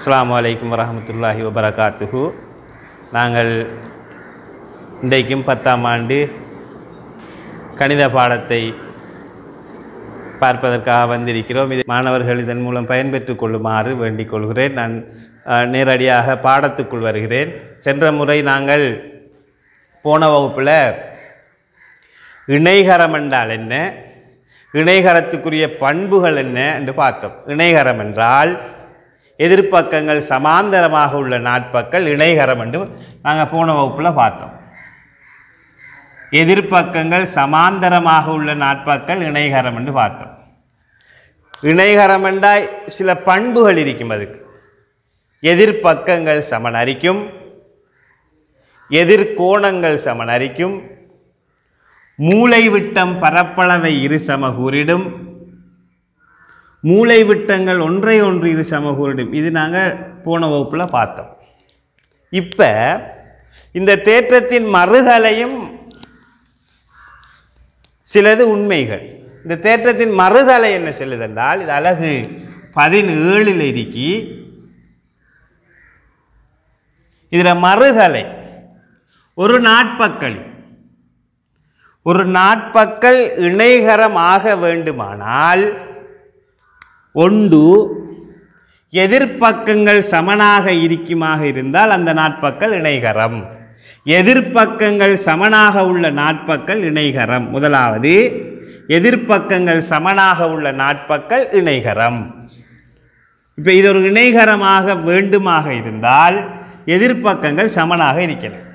அஸ்லாம் வலைக்கம் வரமத்துல்லாஹி வபரகாத்துஹு நாங்கள் இன்றைக்கும் பத்தாம் ஆண்டு கணித பாடத்தை பார்ப்பதற்காக வந்திருக்கிறோம் இதை மாணவர்கள் இதன் மூலம் பயன்பெற்றுக் கொள்ளுமாறு வேண்டிக் கொள்கிறேன் நான் நேரடியாக பாடத்துக்குள் வருகிறேன் சென்ற முறை நாங்கள் போன வகுப்பில் இணைகரம் என்றால் என்ன இணைகரத்துக்குரிய பண்புகள் என்ன என்று பார்த்தோம் இணைகரம் என்றால் எதிர்ப்பக்கங்கள் சமாந்தரமாக உள்ள நாட்பக்கள் இணைகரம் என்று நாங்கள் போன வகுப்பில் பார்த்தோம் எதிர்ப்பக்கங்கள் சமாந்தரமாக உள்ள நாட்பக்கள் இணைகரம் என்று பார்த்தோம் இணைகரம் என்றால் சில பண்புகள் இருக்கும் அதுக்கு எதிர்ப்பக்கங்கள் சமனரிக்கும் எதிர்கோணங்கள் சமனரிக்கும் மூளைவிட்டம் பரப்பளவை இருசம கூறிடும் மூளை விட்டங்கள் ஒன்றை ஒன்று இரு சமகூரிடும் இது நாங்கள் போன வகுப்பில் பார்த்தோம் இப்போ இந்த தேற்றத்தின் மறுதலையும் சிலது உண்மைகள் இந்த தேற்றத்தின் மறுதலை என்ன சொல்லுதென்றால் இது அழகு பதினேழில் இருக்கி இதில் மறுதலை ஒரு நாட்பக்கள் ஒரு நாட்பக்கள் இணைகரமாக வேண்டுமானால் ஒன்று எதிர்ப்பக்கங்கள் சமனாக இருக்குமாக இருந்தால் அந்த நாட்பக்கள் இணைகரம் எதிர்ப்பக்கங்கள் சமனாக உள்ள நாட்பக்கள் இணைகரம் முதலாவது எதிர்ப்பக்கங்கள் சமனாக உள்ள நாட்பக்கள் இணைகரம் இப்போ இது ஒரு இணைகரமாக வேண்டுமாக இருந்தால் எதிர்ப்பக்கங்கள் சமனாக இருக்கணும்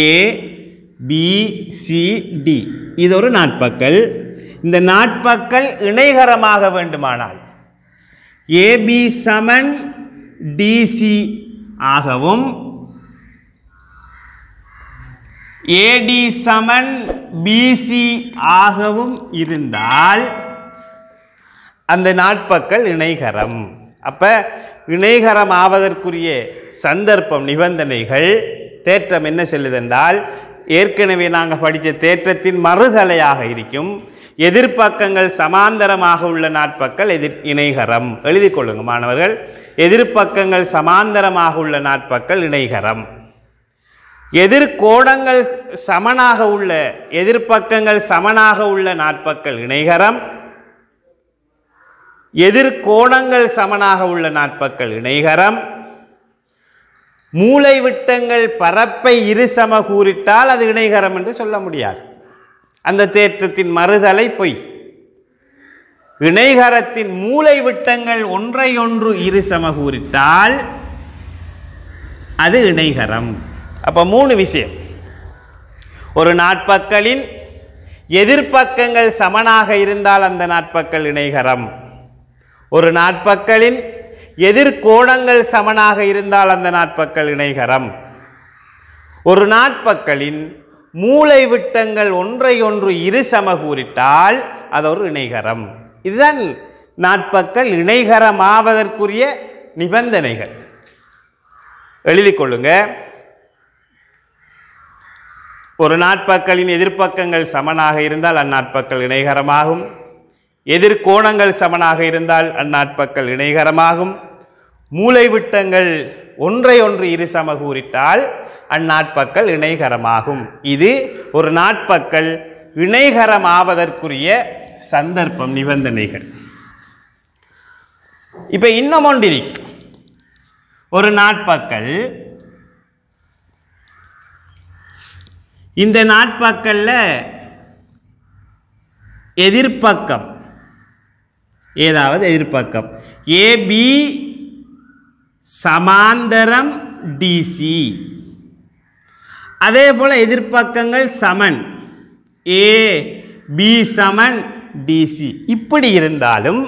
ஏ பி சி டி இது ஒரு நாட்பக்கள் இந்த நாட்பக்கள் இணைகரமாக வேண்டுமானால் ஏபி சமன் டிசி ஆகவும் ஏடி சமன் பிசி ஆகவும் இருந்தால் அந்த நாட்பக்கள் இணைகரம் அப்போ இணைகரம் ஆவதற்குரிய சந்தர்ப்பம் நிபந்தனைகள் தேற்றம் என்ன செல்லுதென்றால் ஏற்கனவே நாங்கள் படித்த தேற்றத்தின் மறுதலையாக இருக்கும் எதிர்ப்பக்கங்கள் சமாந்தரமாக உள்ள நாட்பக்கள் எதிர் இணைகரம் எழுதி கொள்ளுங்க மாணவர்கள் எதிர்ப்பக்கங்கள் சமாந்தரமாக உள்ள நாட்பக்கள் இணைகரம் எதிர்கோணங்கள் சமனாக உள்ள எதிர்ப்பக்கங்கள் சமனாக உள்ள நாட்பக்கள் இணைகரம் எதிர்கோணங்கள் சமனாக உள்ள நாட்பக்கள் இணைகரம் மூளை விட்டங்கள் பரப்பை இருசம கூறிட்டால் அது இணைகரம் என்று சொல்ல முடியாது அந்த தேற்றத்தின் மறுதலை பொய் இணைகரத்தின் மூளை விட்டங்கள் ஒன்றையொன்று இரு கூறித்தால் அது இணைகரம் அப்போ மூணு விஷயம் ஒரு நாட்பக்கலின் எதிர்ப்பக்கங்கள் சமனாக இருந்தால் அந்த நாட்பக்கல் இணைகரம் ஒரு நாட்பக்கலின் எதிர்கோணங்கள் சமனாக இருந்தால் அந்த நாட்பக்கல் இணைகரம் ஒரு நாட்பக்கலின் மூளை விட்டங்கள் ஒன்றையொன்று இரு சமகூறிட்டால் அது ஒரு இணைகரம் இதுதான் நாட்பக்கள் இணைகரமாவதற்குரிய நிபந்தனைகள் எழுதி கொள்ளுங்க ஒரு நாட்பக்களின் எதிர்ப்பக்கங்கள் சமனாக இருந்தால் அந்நாட்பக்கள் இணைகரமாகும் எதிர்கோணங்கள் சமனாக இருந்தால் அந்நாட்பக்கள் இணைகரமாகும் விட்டங்கள் ஒன்றை ஒன்று இரு சம கூறிட்டால் அந்நாட்பக்கள் இணைகரமாகும் இது ஒரு நாட்பக்கள் இணைகரமாவதற்குரிய சந்தர்ப்பம் நிபந்தனைகள் இப்போ இன்னும் ஒன்றிருக்கு ஒரு நாட்பக்கள் இந்த நாட்பக்களில் எதிர்ப்பக்கம் ஏதாவது எதிர்ப்பக்கம் ஏபி சமாந்தரம் டிசி அதே போல் எதிர்பக்கங்கள் சமன் ஏ பி சமன் டிசி இப்படி இருந்தாலும்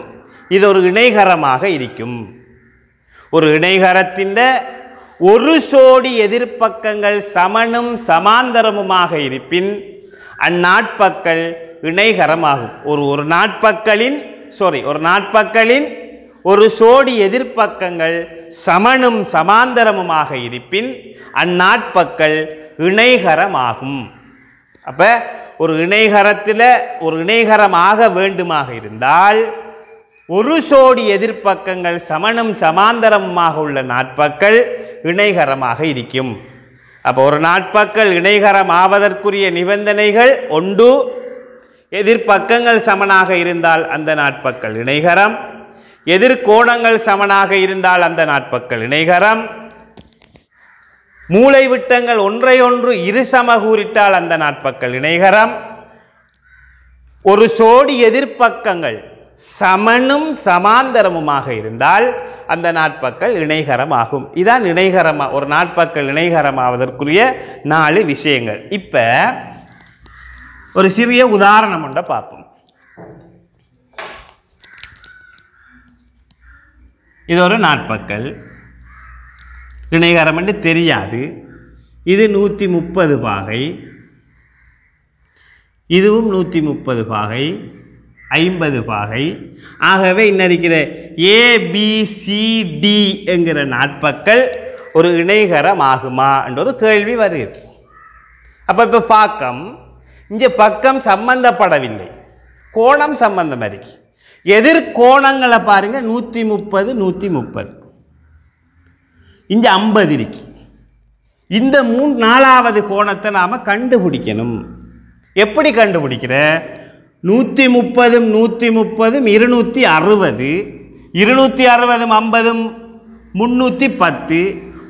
இது ஒரு இணைகரமாக இருக்கும் ஒரு இணைகரத்தின் ஒரு சோடி எதிர்ப்பக்கங்கள் சமனும் சமாந்தரமுமாக இருப்பின் அந்நாட்பக்கள் இணைகரமாகும் ஒரு ஒரு நாட்பக்களின் சாரி ஒரு நாட்பக்களின் ஒரு சோடி எதிர்ப்பக்கங்கள் சமனும் சமாந்தரமுமாக இருப்பின் அந்நாட்பக்கள் இணைகரமாகும் அப்போ ஒரு இணைகரத்தில் ஒரு இணைகரமாக வேண்டுமாக இருந்தால் ஒரு சோடி எதிர்ப்பக்கங்கள் சமணம் சமாந்தரமாக உள்ள நாட்பக்கள் இணைகரமாக இருக்கும் அப்போ ஒரு நாட்பக்கள் இணைகரம் ஆவதற்குரிய நிபந்தனைகள் ஒன்று எதிர்ப்பக்கங்கள் சமனாக இருந்தால் அந்த நாட்பக்கள் இணைகரம் எதிர்கோணங்கள் சமனாக இருந்தால் அந்த நாட்பக்கள் இணைகரம் மூளை விட்டங்கள் ஒன்றையொன்று கூறிட்டால் அந்த நாட்பக்கள் இணைகரம் ஒரு சோடி எதிர்ப்பக்கங்கள் சமனும் சமாந்தரமுமாக இருந்தால் அந்த நாட்பக்கள் இணைகரம் ஆகும் இதான் இணைகரமாக ஒரு நாட்பக்கள் ஆவதற்குரிய நாலு விஷயங்கள் இப்போ ஒரு சிறிய உதாரணம் ஒன்றை பார்ப்போம் இது ஒரு நாட்பக்கள் இணைகரம் என்று தெரியாது இது நூற்றி முப்பது பாகை இதுவும் நூற்றி முப்பது பாகை ஐம்பது பாகை ஆகவே இன்னிருக்கிற ஏபிசிடி என்கிற நாட்பக்கள் ஒரு இணைகரம் ஆகுமா என்ற ஒரு கேள்வி வருகிறது அப்போ இப்போ பாக்கம் இங்கே பக்கம் சம்பந்தப்படவில்லை கோணம் சம்பந்தம் இருக்கு எதிர்கோணங்களை பாருங்கள் நூற்றி முப்பது நூற்றி முப்பது இங்கே ஐம்பது இருக்கு இந்த மூணு நாலாவது கோணத்தை நாம் கண்டுபிடிக்கணும் எப்படி கண்டுபிடிக்கிற நூற்றி முப்பதும் நூற்றி முப்பதும் இருநூற்றி அறுபது இருநூற்றி அறுபதும் ஐம்பதும் முந்நூற்றி பத்து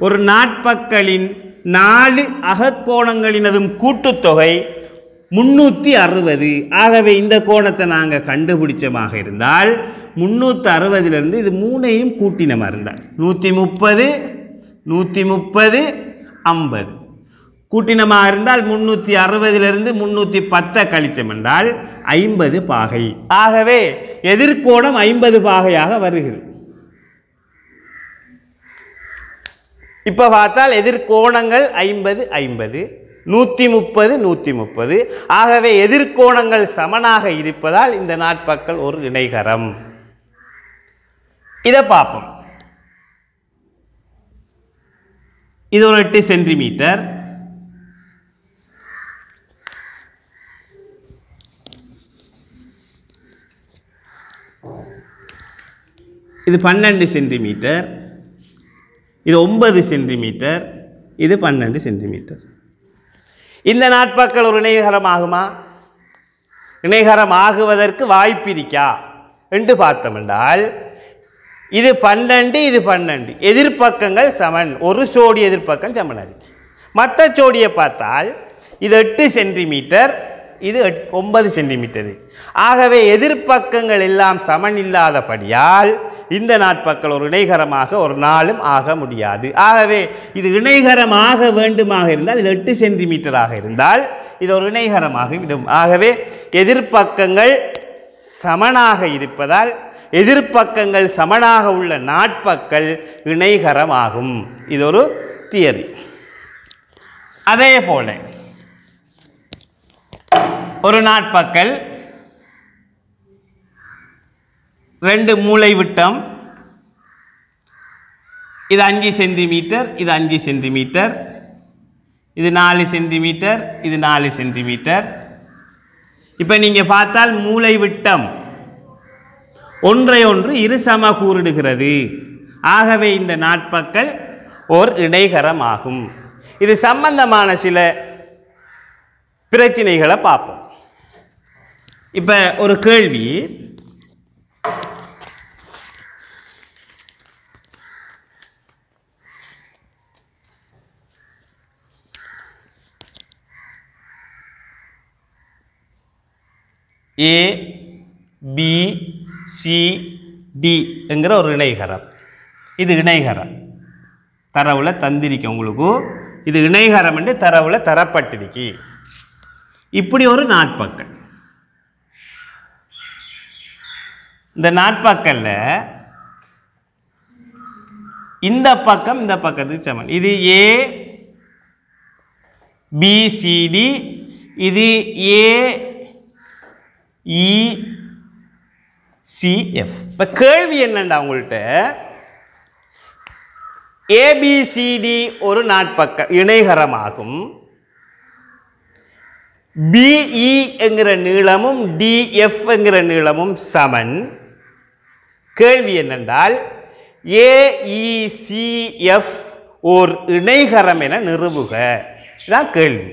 ஒரு நாட்பக்களின் நாலு அகக்கோணங்களினதும் கூட்டுத்தொகை முந்நூற்றி அறுபது ஆகவே இந்த கோணத்தை நாங்கள் கண்டுபிடிச்சமாக இருந்தால் முந்நூற்றி அறுபதுலேருந்து இது மூணையும் கூட்டினமாக இருந்தால் நூற்றி முப்பது நூற்றி முப்பது ஐம்பது கூட்டினமாக இருந்தால் முந்நூற்றி அறுபதிலிருந்து முந்நூற்றி பத்தை கழிச்சம் என்றால் ஐம்பது பாகை ஆகவே எதிர்கோணம் ஐம்பது பாகையாக வருகிறது இப்போ பார்த்தால் எதிர்கோணங்கள் ஐம்பது ஐம்பது நூற்றி முப்பது நூற்றி முப்பது ஆகவே எதிர்கோணங்கள் சமனாக இருப்பதால் இந்த நாட்பக்கள் ஒரு இணைகரம் இதை பார்ப்போம் இது ஒரு எட்டு சென்டிமீட்டர் இது பன்னெண்டு சென்டிமீட்டர் இது ஒன்பது சென்டிமீட்டர் இது பன்னெண்டு சென்டிமீட்டர் இந்த நாட்பாக்கள் ஒரு இணையகரம் ஆகுமா இணையகரம் ஆகுவதற்கு வாய்ப்பிருக்கா என்று பார்த்தோம் என்றால் இது பன்னெண்டு இது பன்னெண்டு எதிர்ப்பக்கங்கள் சமன் ஒரு சோடி எதிர்ப்பக்கம் சமனாக இருக்கு மற்ற சோடியை பார்த்தால் இது எட்டு சென்டிமீட்டர் இது எட் ஒன்பது சென்டிமீட்டரு ஆகவே எதிர்ப்பக்கங்கள் எல்லாம் சமன் இல்லாதபடியால் இந்த நாட்பக்கள் ஒரு இணைகரமாக ஒரு நாளும் ஆக முடியாது ஆகவே இது இணைகரமாக வேண்டுமாக இருந்தால் இது எட்டு சென்டிமீட்டராக இருந்தால் இது ஒரு இணைகரமாக விடும் ஆகவே எதிர்ப்பக்கங்கள் சமனாக இருப்பதால் எதிர்ப்பக்கங்கள் சமனாக உள்ள நாட்பக்கள் இணைகரமாகும் இது ஒரு தியரி அதே போல ஒரு நாட்பக்கல் ரெண்டு மூளை விட்டம் இது அஞ்சு சென்டிமீட்டர் இது அஞ்சு சென்டிமீட்டர் இது நாலு சென்டிமீட்டர் இது நாலு சென்டிமீட்டர் இப்போ நீங்கள் பார்த்தால் மூளை விட்டம் ஒன்றை ஒன்று இருசம கூறிடுகிறது ஆகவே இந்த நாட்பக்கள் ஓர் ஆகும் இது சம்பந்தமான சில பிரச்சனைகளை பார்ப்போம் இப்போ ஒரு கேள்வி ஏ பி சி டி என்கிற ஒரு இணைகரம் இது இணைகரம் தரவில் தந்திருக்கு உங்களுக்கு இது இணைகரம் என்று தரவில் தரப்பட்டிருக்கு இப்படி ஒரு நாட்பக்கல் இந்த நாட்பக்கல்ல இந்த பக்கம் இந்த பக்கத்துக்கு சமன் இது ஏ பிசிடி இது ஏ சிஎஃப் இப்போ கேள்வி என்னண்டா உங்கள்கிட்ட ஏபிசிடி ஒரு நாட்பக்க இணைகரமாகும் பிஇ e என்கிற நீளமும் டிஎஃப் என்கிற நீளமும் சமன் கேள்வி என்னென்றால் ஏஇசிஎஃப் e, ஓர் இணைகரம் என நிறுவுக இதுதான் கேள்வி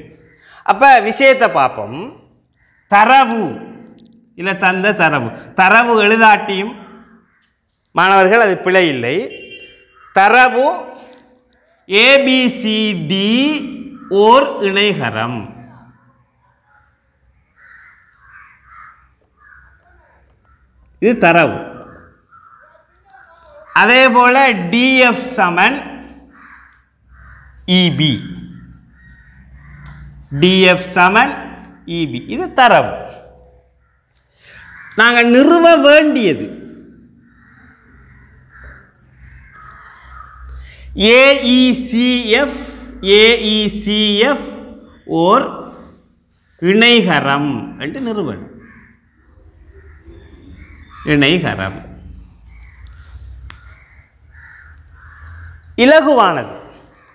அப்போ விஷயத்தை பார்ப்போம் தரவு இல்லை தந்த தரவு தரவு எழுதாட்டியும் மாணவர்கள் அது பிழை இல்லை தரவு ஏபிசிடி ஓர் இணைகரம் இது தரவு அதே போல் டிஎஃப் சமன் இபி e, டிஎஃப் சமன் இபி e, இது தரவு நாங்கள் நிறுவ வேண்டியது ஏஇசிஎஃப் ஏஇசிஎஃப் e e ஓர் இணைகரம் என்று நிறுவனம் இணைகரம் இலகுவானது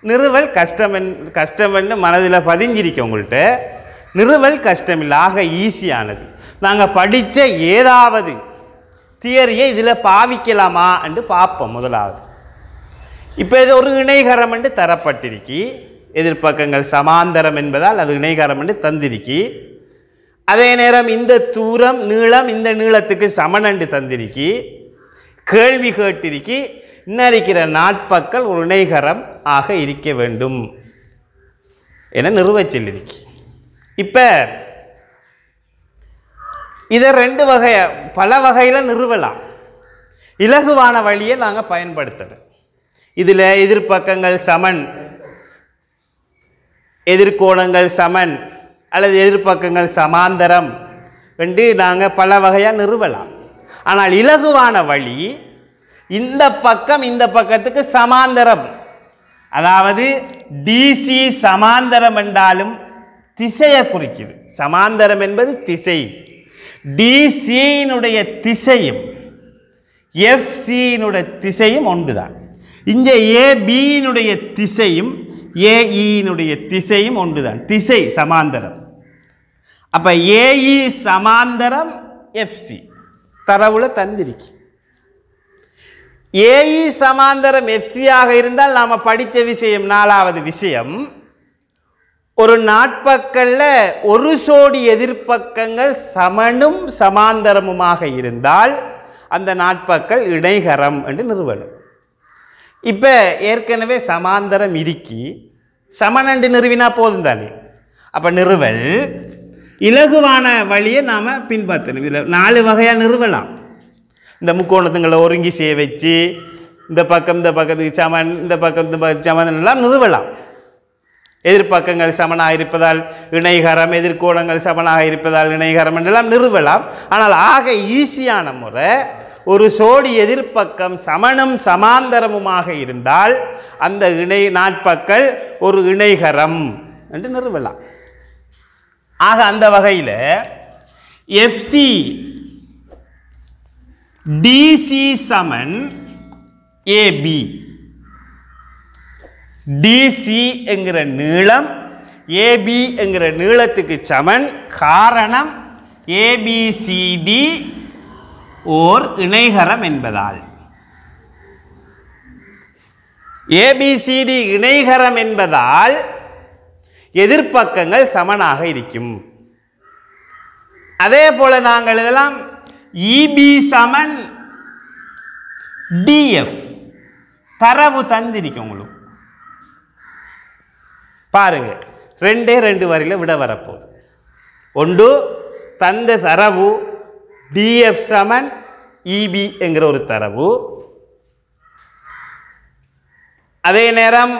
நிறுவல் கஷ்டம் கஷ்டம் என்று மனதில் பதிஞ்சிருக்கவங்கள்ட்ட உங்கள்கிட்ட நிறுவல் கஷ்டமில்லை ஆக ஈஸியானது நாங்கள் படித்த ஏதாவது தியரியை இதில் பாவிக்கலாமா என்று பார்ப்போம் முதலாவது இப்போ இது ஒரு இணைகரம் என்று தரப்பட்டிருக்கி எதிர்ப்பக்கங்கள் சமாந்தரம் என்பதால் அது இணைகரம் என்று தந்திருக்கி அதே நேரம் இந்த தூரம் நீளம் இந்த நீளத்துக்கு சமன் என்று தந்திருக்கி கேள்வி கேட்டிருக்கி இன்னிருக்கிற நாட்பக்கள் ஒரு இணைகரம் ஆக இருக்க வேண்டும் என இருக்கி இப்போ இதை ரெண்டு வகையை பல வகையில் நிறுவலாம் இலகுவான வழியை நாங்கள் பயன்படுத்துகிறோம் இதில் எதிர்ப்பக்கங்கள் சமன் எதிர்கோணங்கள் சமன் அல்லது எதிர்ப்பக்கங்கள் சமாந்தரம் என்று நாங்கள் பல வகையாக நிறுவலாம் ஆனால் இலகுவான வழி இந்த பக்கம் இந்த பக்கத்துக்கு சமாந்தரம் அதாவது டிசி சமாந்தரம் என்றாலும் திசையை குறிக்குது சமாந்தரம் என்பது திசை டிசியினுடைய திசையும் எஃப்சியினுடைய திசையும் ஒன்று தான் இங்கே ஏபியினுடைய திசையும் ஏஇனுடைய e திசையும் ஒன்று தான் திசை சமாந்தரம் அப்போ ஏஇ e சமாந்தரம் எஃப்சி தரவுல தந்திருக்கு ஏஇ e சமாந்தரம் எஃப்சியாக இருந்தால் நாம் படித்த விஷயம் நாலாவது விஷயம் ஒரு நாட்பக்கல்ல ஒரு சோடி எதிர்ப்பக்கங்கள் சமனும் சமாந்தரமுமாக இருந்தால் அந்த நாட்பக்கள் இணைகரம் என்று நிறுவனம் இப்போ ஏற்கனவே சமாந்தரம் இருக்கி சமனண்டு நிறுவினா போதும் தானே அப்போ நிறுவல் இலகுவான வழியை நாம் பின்பற்றணும் இதில் நாலு வகையாக நிறுவலாம் இந்த முக்கோணத்துங்களை ஒருங்கி செய்ய வச்சு இந்த பக்கம் இந்த பக்கத்துக்கு சமன் இந்த பக்கம் இந்த பக்கம் சமன் எல்லாம் நிறுவலாம் எதிர்ப்பக்கங்கள் சமனாக இருப்பதால் இணைகரம் எதிர்கோணங்கள் சமனாக இருப்பதால் இணைகரம் என்றெல்லாம் நிறுவலாம் ஆனால் ஆக ஈஸியான முறை ஒரு சோடி எதிர்ப்பக்கம் சமணம் சமாந்தரமுமாக இருந்தால் அந்த இணை நாட்பக்கள் ஒரு இணைகரம் என்று நிறுவலாம் ஆக அந்த வகையில் எஃப்சி டிசி சமன் ஏபி டிசி என்கிற நீளம் ஏபி என்கிற நீளத்துக்கு சமன் காரணம் ஏபிசிடி ஓர் இணைகரம் என்பதால் ஏபிசிடி இணைகரம் என்பதால் எதிர்ப்பக்கங்கள் சமனாக இருக்கும் அதே போல நாங்கள் இதெல்லாம் இபி e சமன் டிஎஃப் தரவு தந்திருக்கு உங்களுக்கு பாருங்கள் ரெண்டே ரெண்டு வரியில் விட வரப்போகுது ஒன்று தந்த தரவு டிஎஃப் சமன் இபி e என்கிற ஒரு தரவு அதே நேரம்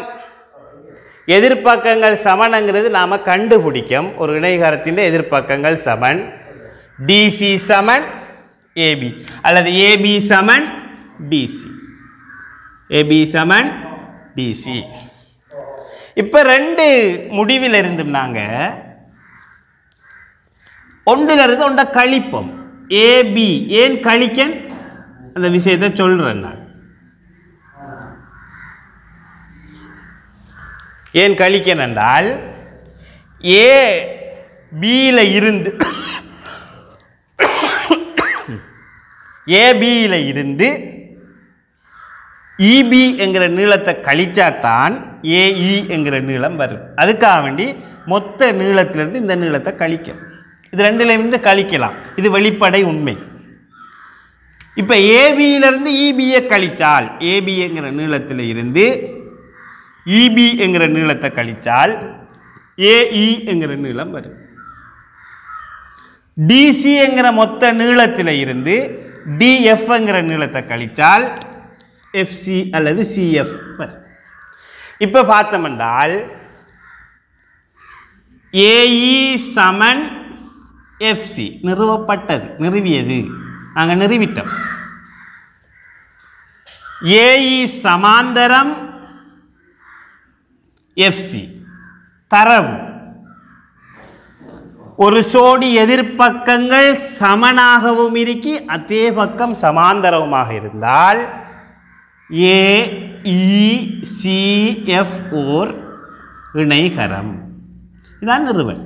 எதிர்பக்கங்கள் சமன்ங்கிறது நாம் கண்டுபிடிக்கும் ஒரு இணைகாரத்தின் எதிர்பக்கங்கள் சமன் டிசி சமன் ஏபி அல்லது ஏபி சமன் டிசி ஏபி சமன் டிசி இப்போ ரெண்டு முடிவில் இருந்தும் நாங்கள் இருந்து ஒன்றை கழிப்போம் ஏபி ஏன் கழிக்கன் அந்த விஷயத்தை சொல்கிறேன் நான் ஏன் கழிக்கன் என்றால் ஏ பியில் இருந்து ஏபியில் இருந்து இபி e, என்கிற நீளத்தை கழிச்சாத்தான் ஏஇ e என்கிற நீளம் வரும் அதுக்காக வேண்டி மொத்த நீளத்திலிருந்து இந்த நீளத்தை கழிக்கும் இது ரெண்டுலேருந்து கழிக்கலாம் இது வெளிப்படை உண்மை இப்போ ஏபியிலிருந்து இபியை e கழித்தால் ஏபி என்கிற நீளத்தில் இருந்து இபி e என்கிற நீளத்தை கழித்தால் ஏஇ என்கிற நீளம் வரும் டிசி என்கிற மொத்த நீளத்தில் இருந்து டிஎஃப்ங்கிற நீளத்தை கழித்தால் எஃப்சி அல்லது சிஎஃப் வரும் இப்போ பார்த்தோம் என்றால் ஏஇ e சமன் எஃப்சி நிறுவப்பட்டது நிறுவியது நாங்கள் நிறுவிட்டோம் ஏஇ e சமாந்தரம் எஃப்சி தரவு ஒரு சோடி எதிர்ப்பக்கங்கள் சமனாகவும் இருக்கி அதே பக்கம் சமாந்தரவுமாக இருந்தால் ஏஇசிஎஃப் ஓர் e இணைகரம் இதான் நிறுவல்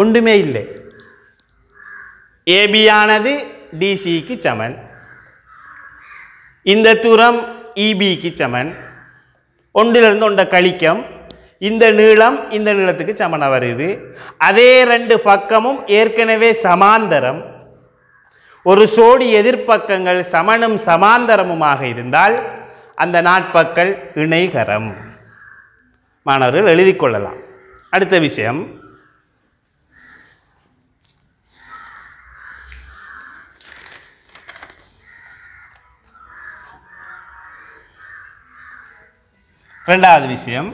ஒன்றுமே இல்லை ஏபியானது டிசிக்கு சமன் இந்த தூரம் இபிக்கு e சமன் ஒன்றிலிருந்து ஒன்றை கழிக்கம் இந்த நீளம் இந்த நீளத்துக்கு சமனாக வருது அதே ரெண்டு பக்கமும் ஏற்கனவே சமாந்தரம் ஒரு சோடி எதிர்ப்பக்கங்கள் சமணம் சமாந்தரமுமாக இருந்தால் அந்த நாட்பக்கள் இணைகரம் மாணவர்கள் எழுதி கொள்ளலாம் அடுத்த விஷயம் ரெண்டாவது விஷயம்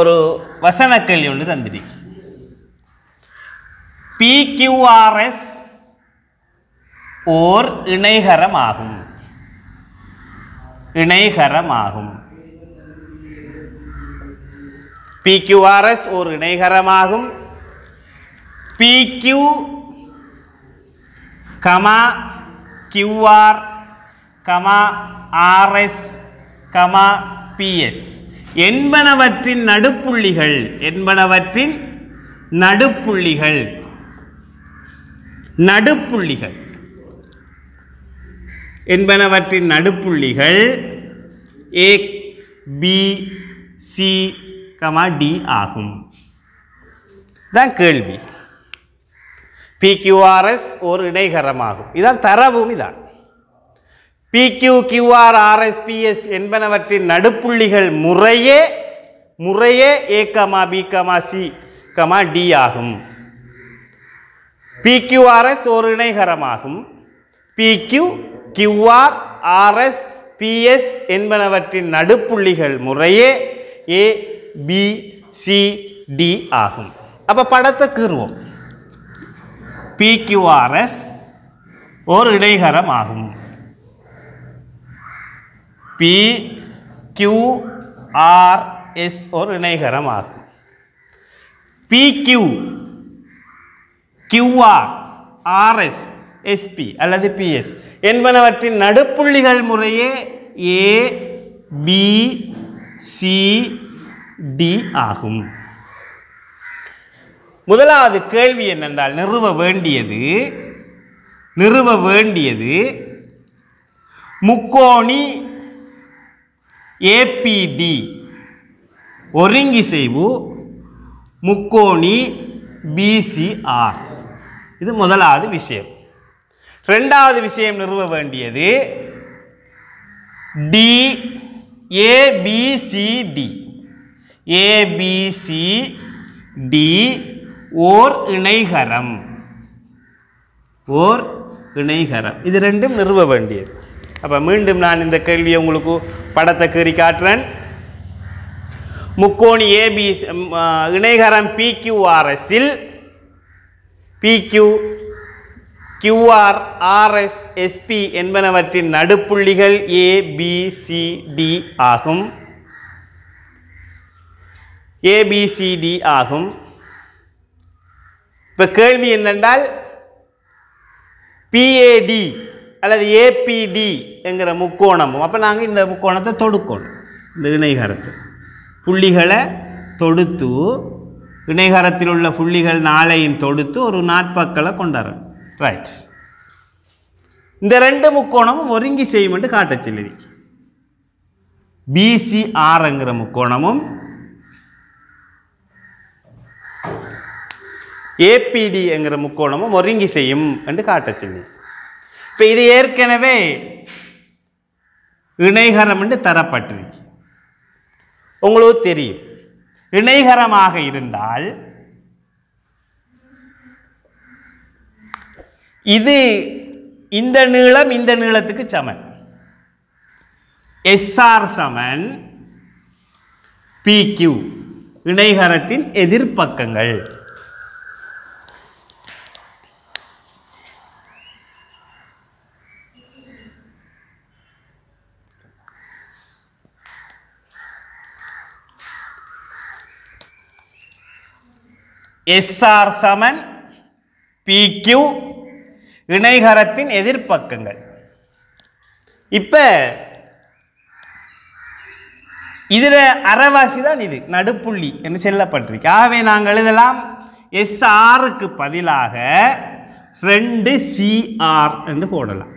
ஒரு வசன கேள்வி ஒன்று தந்திருக்கு பிக்யூஆர்எஸ் ஓர் இணைகரமாகும் இணைகரமாகும் பிக்யூஆர்எஸ் ஓர் இணைகரமாகும் PQ comma QR comma RS comma PS என்பனவற்றின் நடுப்புள்ளிகள் என்பனவற்றின் நடுப்புள்ளிகள் நடுப்புள்ளிகள் என்பனவற்றின் நடுப்புள்ளிகள் A B C comma D ஆகும் தான் கேள்வி பிகியூஆர்எஸ் ஒரு இடைகரமாகும் இதான் தரவும் இதான் பிக்யூ கியூஆர் ஆர்எஸ்பிஎஸ் என்பனவற்றின் நடுப்புள்ளிகள் முறையே முறையே A comma C, D C comma D ஆகும் பிக்யூஆர்எஸ் ஒரு இணைகரமாகும் பிக்யூ கியூஆர் ஆர்எஸ் பிஎஸ் என்பனவற்றின் நடுப்புள்ளிகள் முறையே ஏ பி C, D ஆகும் அப்போ படத்தை PQ, RS ஒரு இடைகரம் ஆகும் பி கியூ ஆர் எஸ் ஒரு இணைகரம் ஆகும் கியூ கியூஆர் ஆர்எஸ் எஸ்பி அல்லது பிஎஸ் என்பனவற்றின் நடுப்புள்ளிகள் முறையே ஏ பி சி டி ஆகும் முதலாவது கேள்வி என்னென்றால் நிறுவ வேண்டியது நிறுவ வேண்டியது முக்கோணி ஏபிடி ஒருங்கிசைவு முக்கோணி பிசிஆர் இது முதலாவது விஷயம் ரெண்டாவது விஷயம் நிறுவ வேண்டியது டி ஏபிசிடி ஏபிசிடி ஓர் இணைகரம் ஓர் இணைகரம் இது ரெண்டும் நிறுவ வேண்டியது அப்போ மீண்டும் நான் இந்த கேள்வியை உங்களுக்கு படத்தை கீறி காட்டுறேன் முக்கோணி ஏபி இணைகரம் P PQ QR RS SP என்பனவற்றின் நடுப்புள்ளிகள் ஏபிசிடி ஆகும் ஏபிசிடி ஆகும் இப்போ கேள்வி என்னென்றால் பிஏடி அல்லது ஏபிடி என்கிற முக்கோணமும் அப்போ நாங்கள் இந்த முக்கோணத்தை தொடுக்கணும் இந்த இணைகரத்தை புள்ளிகளை தொடுத்து இணைகரத்தில் உள்ள புள்ளிகள் நாளையும் தொடுத்து ஒரு நாட்பக்களை கொண்டாடுறோம் ரைட்ஸ் இந்த ரெண்டு முக்கோணமும் ஒருங்கி செய்யும் என்று காட்ட சொல்லி பிசிஆர்ங்கிற முக்கோணமும் ஏபிடி என்கிற முக்கோணமும் ஒருங்கி செய்யும் என்று காட்ட சொல்லி இப்போ இது ஏற்கனவே இணைகரம் என்று தரப்பட்டிருக்கு உங்களுக்கு தெரியும் இணைகரமாக இருந்தால் இது இந்த நீளம் இந்த நீளத்துக்கு சமன் எஸ்ஆர் சமன் பிக்யூ இணைகரத்தின் எதிர்ப்பக்கங்கள் எஸ்ஆர் சமன் பிக்யூ இணைகரத்தின் எதிர்ப்பக்கங்கள் இப்போ இதில் அறவாசி தான் இது நடுப்புள்ளி என்று சொல்லப்பட்டிருக்கு ஆகவே நாங்கள் எழுதலாம் எஸ்ஆருக்கு பதிலாக ரெண்டு சிஆர் என்று போடலாம்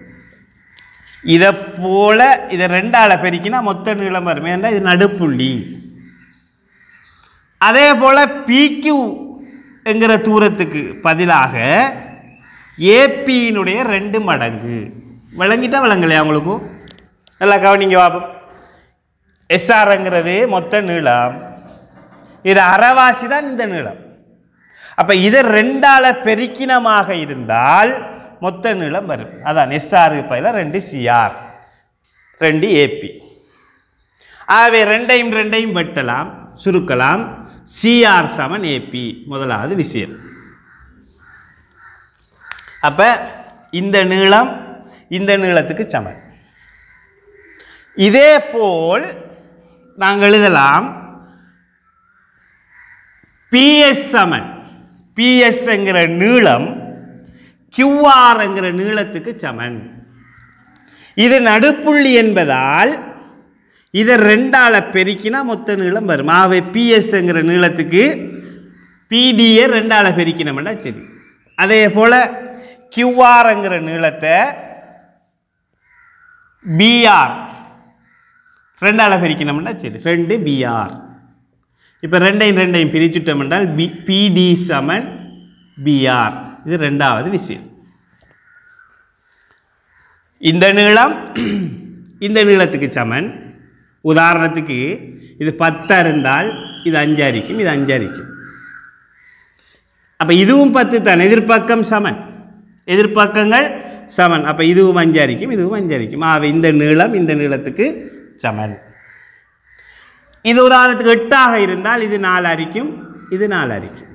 இதை போல இதை ரெண்டால பெருக்கினா மொத்த நிலம் வருமே இது நடுப்புள்ளி அதே போல் பிக்யூ என்கிற தூரத்துக்கு பதிலாக ஏபியினுடைய ரெண்டு மடங்கு விளங்கிட்டா விளங்கலையா அவங்களுக்கும் நல்லா கவனிங்க பார்ப்போம் எஸ்ஆர்ங்கிறது மொத்த நீளம் இது அறவாசி தான் இந்த நீளம் அப்போ இதை ரெண்டால் பெருக்கினமாக இருந்தால் மொத்த நீளம் வரும் அதான் எஸ்ஆர் பயில ரெண்டு சிஆர் ரெண்டு ஏபி ஆகவே ரெண்டையும் ரெண்டையும் வெட்டலாம் சுருக்கலாம் சிஆர் சமன் ஏபி முதலாவது விஷயம் அப்போ இந்த நீளம் இந்த நீளத்துக்கு சமன் இதே போல் நாங்கள் எழுதலாம் பிஎஸ் சமன் பிஎஸ்ங்கிற நீளம் கியூஆர்ங்கிற நீளத்துக்கு சமன் இது நடுப்புள்ளி என்பதால் இதை ரெண்டால் பெருக்கினா மொத்த நீளம் வரும் ஆகவே பிஎஸ்ங்கிற நீளத்துக்கு பிடிஏ ரெண்டால் பெருக்கினோம்னா சரி அதே போல் கியூஆர்ங்கிற நீளத்தை பிஆர் ரெண்டால் பிரிக்கணும்னா சரி ரெண்டு பிஆர் இப்போ ரெண்டையும் ரெண்டையும் பிரிச்சுட்டோம் என்றால் பி பிடி சமன் பிஆர் இது ரெண்டாவது விஷயம் இந்த நீளம் இந்த நீளத்துக்கு சமன் உதாரணத்துக்கு இது பத்தாக இருந்தால் இது அஞ்சரிக்கும் இது அஞ்சரிக்கும் அப்போ இதுவும் பத்து தான் எதிர்பக்கம் சமன் எதிர்பக்கங்கள் சமன் அப்போ இதுவும் அஞ்சரிக்கும் இதுவும் அஞ்சரிக்கும் ஆகவே இந்த நீளம் இந்த நீளத்துக்கு சமன் இது உதாரணத்துக்கு எட்டாக இருந்தால் இது நாலு அரிக்கும் இது நாலு அரிக்கும்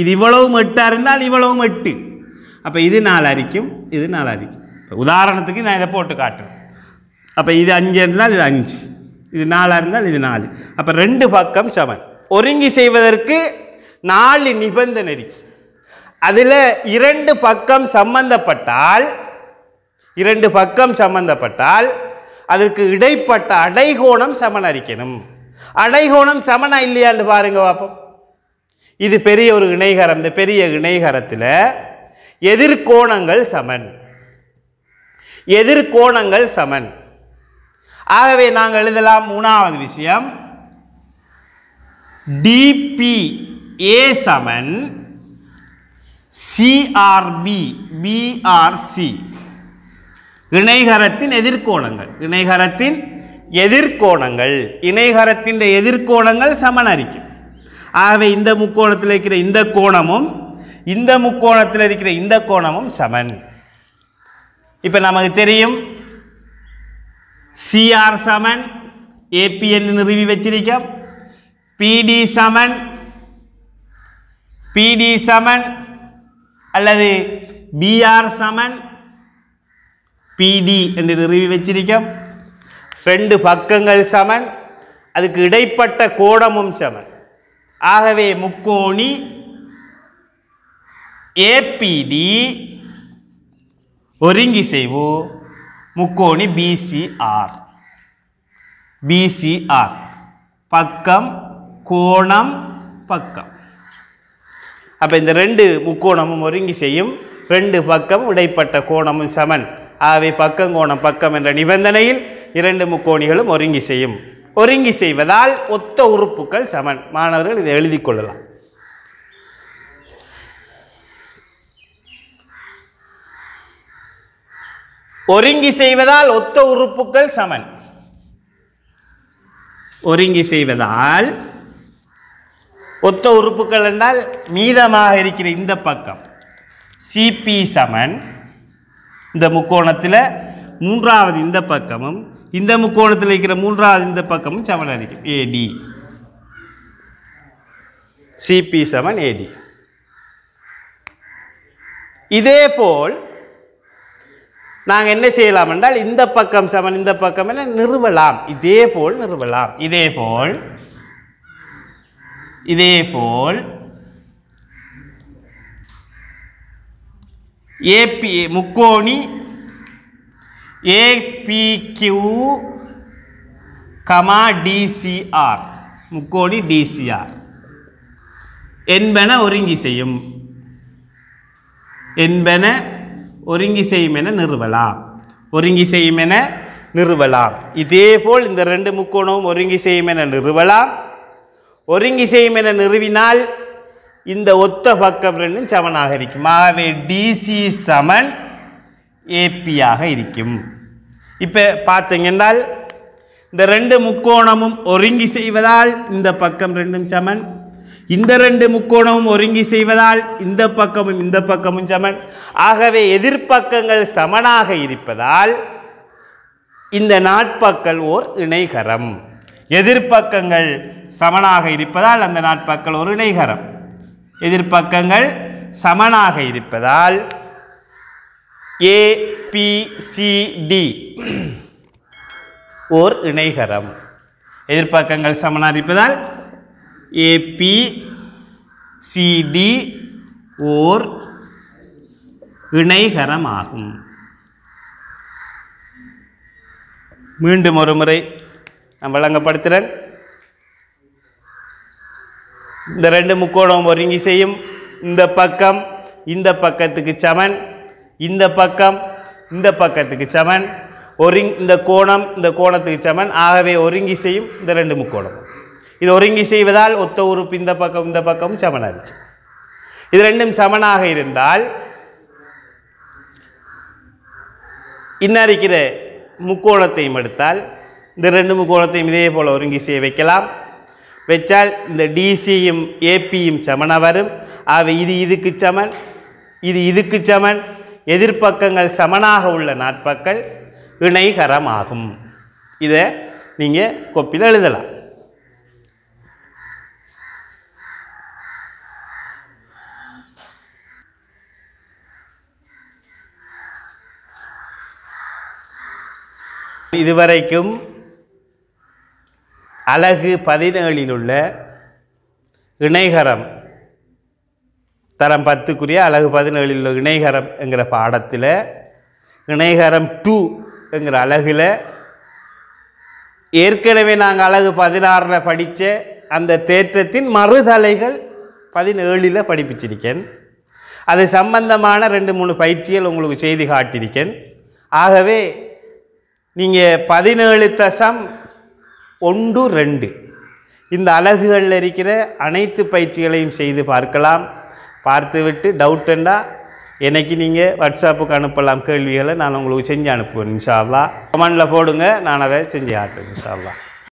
இது இவ்வளவும் எட்டாக இருந்தால் இவ்வளவும் எட்டு அப்போ இது நாலு அரிக்கும் இது நாலு அரிக்கும் உதாரணத்துக்கு நான் இதை போட்டு காட்டுறேன் அப்போ இது அஞ்சு இருந்தால் இது அஞ்சு இது நாலாக இருந்தால் இது நாலு அப்போ ரெண்டு பக்கம் செவன் ஒருங்கி செய்வதற்கு நாலு நிபந்தனை அதில் இரண்டு பக்கம் சம்பந்தப்பட்டால் இரண்டு பக்கம் சம்பந்தப்பட்டால் அதற்கு இடைப்பட்ட அடைகோணம் சமன் அரிக்கணும் அடைகோணம் சமனா இல்லையான்னு பாருங்க பார்ப்போம் இது பெரிய ஒரு இணைகரம் இந்த பெரிய இணைகரத்தில் எதிர்கோணங்கள் சமன் எதிர்கோணங்கள் சமன் ஆகவே நாங்கள் எழுதலாம் மூணாவது விஷயம் டிபி ஏ சமன் சிஆர்பி பிஆர்சி இணைகரத்தின் எதிர்கோணங்கள் இணைகரத்தின் எதிர்கோணங்கள் இணைகரத்தின் எதிர்கோணங்கள் சமனரிக்கும் ஆகவே இந்த முக்கோணத்தில் இருக்கிற இந்த கோணமும் இந்த முக்கோணத்தில் இருக்கிற இந்த கோணமும் சமன் இப்போ நமக்கு தெரியும் സി சமன் സമൻ എ പി എല്ലിൽ சமன் വെച്ചിരിക്കാം சமன் அல்லது பிஆர் சமன் பிடி என்று நிறுவி வெச்சிரிக்கம் ரெண்டு பக்கங்கள் சமன் அதுக்கு இடைப்பட்ட கோடமும் சமன் ஆகவே முக்கோணி ஏபிடி ஒரிங்கி செய்வோ முக்கோணி பிசிஆர் பிசிஆர் பக்கம் கோணம் பக்கம் அப்போ இந்த ரெண்டு முக்கோணமும் ஒருங்கி செய்யும் ரெண்டு பக்கம் இடைப்பட்ட கோணமும் சமன் ஆகவே கோணம் பக்கம் என்ற நிபந்தனையில் இரண்டு முக்கோணிகளும் ஒருங்கி செய்யும் ஒருங்கி செய்வதால் ஒத்த உறுப்புகள் சமன் மாணவர்கள் இதை எழுதி கொள்ளலாம் ஒருங்கி செய்வதால் ஒத்த உறுப்புகள் சமன் ஒருங்கி செய்வதால் ஒத்த உறுப்புகள் என்றால் மீதமாக இருக்கிற இந்த பக்கம் சிபி சமன் இந்த முக்கோணத்தில் மூன்றாவது இந்த பக்கமும் இந்த முக்கோணத்தில் இருக்கிற மூன்றாவது இந்த பக்கமும் சமன் இருக்கும் ஏடி சிபி சமன் ஏடி இதே போல் நாங்கள் என்ன செய்யலாம் என்றால் இந்த பக்கம் சமன் இந்த பக்கம் என நிறுவலாம் இதே போல் நிறுவலாம் இதே போல் இதே போல் ஏபி முக்கோணி ஏபிக்யூ கமா டிசிஆர் முக்கோணி டிசிஆர் என்பன ஒருங்கி செய்யும் என்பன ஒருங்கி செய்யும் என நிறுவலாம் ஒருங்கி செய்யும் என நிறுவலாம் போல் இந்த ரெண்டு முக்கோணமும் ஒருங்கி செய்யும் என நிறுவலாம் ஒருங்கி செய்யும் என நிறுவினால் இந்த ஒத்த பக்கம் ரெண்டும் சமனாக இருக்கும் ஆகவே டிசி சமன் ஏபியாக இருக்கும் இப்போ பார்த்தீங்கன்னால் இந்த ரெண்டு முக்கோணமும் ஒருங்கி செய்வதால் இந்த பக்கம் ரெண்டும் சமன் இந்த ரெண்டு முக்கோணமும் ஒருங்கி செய்வதால் இந்த பக்கமும் இந்த பக்கமும் சமன் ஆகவே எதிர்ப்பக்கங்கள் சமனாக இருப்பதால் இந்த நாட்பக்கள் ஓர் இணைகரம் எதிர்ப்பக்கங்கள் சமனாக இருப்பதால் அந்த நாட்பக்கள் ஒரு இணைகரம் எதிர்ப்பக்கங்கள் சமனாக இருப்பதால் ஏ பி சி டி ஓர் இணைகரம் எதிர்ப்பக்கங்கள் சமனாக இருப்பதால் AP, CD ஓர் இணைகரமாகும் மீண்டும் ஒரு முறை நான் வழங்கப்படுத்துகிறேன் இந்த ரெண்டு முக்கோணம் ஒருங்கி செய்யும் இந்த பக்கம் இந்த பக்கத்துக்கு சமன் இந்த பக்கம் இந்த பக்கத்துக்கு சமன் ஒருங் இந்த கோணம் இந்த கோணத்துக்கு சமன் ஆகவே ஒருங்கி செய்யும் இந்த ரெண்டு முக்கோணம் இது ஒருங்கி செய்வதால் ஒத்த உறுப்பு இந்த பக்கம் இந்த பக்கம் சமனாக இருக்கு இது ரெண்டும் சமனாக இருந்தால் இன்னும் இருக்கிற முக்கோணத்தையும் எடுத்தால் இந்த ரெண்டு முக்கோணத்தையும் இதே போல் ஒருங்கி செய்ய வைக்கலாம் வச்சால் இந்த டிசியும் ஏபியும் சமன வரும் ஆக இது இதுக்கு சமன் இது இதுக்கு சமன் எதிர்ப்பக்கங்கள் சமனாக உள்ள நாட்பக்கள் இணைகரமாகும் இதை நீங்கள் கொப்பில் எழுதலாம் இதுவரைக்கும் அழகு பதினேழில் உள்ள இணைகரம் தரம் பத்துக்குரிய அழகு பதினேழில் உள்ள இணைகரம் என்கிற பாடத்தில் இணைகரம் டூ என்கிற அழகில் ஏற்கனவே நாங்கள் அழகு பதினாறில் படித்த அந்த தேற்றத்தின் மறுதலைகள் பதினேழில் படிப்பிச்சிருக்கேன் அது சம்பந்தமான ரெண்டு மூணு பயிற்சிகள் உங்களுக்கு செய்து காட்டியிருக்கேன் ஆகவே நீங்கள் பதினேழு தசம் ஒன்று ரெண்டு இந்த அலகுகளில் இருக்கிற அனைத்து பயிற்சிகளையும் செய்து பார்க்கலாம் பார்த்துவிட்டு டவுட்டுண்டா என்றைக்கு நீங்கள் வாட்ஸ்அப்புக்கு அனுப்பலாம் கேள்விகளை நான் உங்களுக்கு செஞ்சு அனுப்புவேன் இன்ஷால்லா கமெண்டில் போடுங்க நான் அதை செஞ்சு ஆட்டுவேன் இன்ஷால்லா